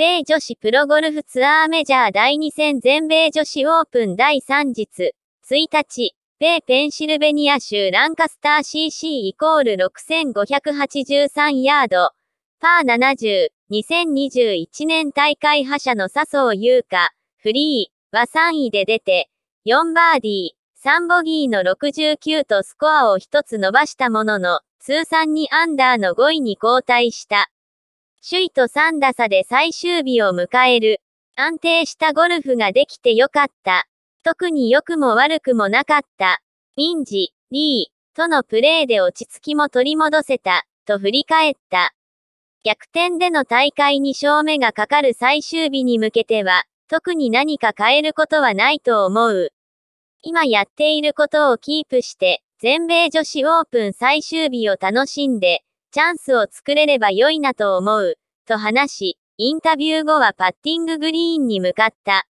米女子プロゴルフツアーメジャー第2戦全米女子オープン第3日、1日、米ペンシルベニア州ランカスター CC イコール6583ヤード、パー70、2021年大会覇者の笹生優香、フリーは3位で出て、4バーディー、3ボギーの69とスコアを1つ伸ばしたものの、通算2アンダーの5位に後退した。首位と3打差で最終日を迎える。安定したゴルフができてよかった。特に良くも悪くもなかった。民事、リー、とのプレーで落ち着きも取り戻せた、と振り返った。逆転での大会に勝目がかかる最終日に向けては、特に何か変えることはないと思う。今やっていることをキープして、全米女子オープン最終日を楽しんで、チャンスを作れれば良いなと思う。と話し、インタビュー後はパッティンググリーンに向かった。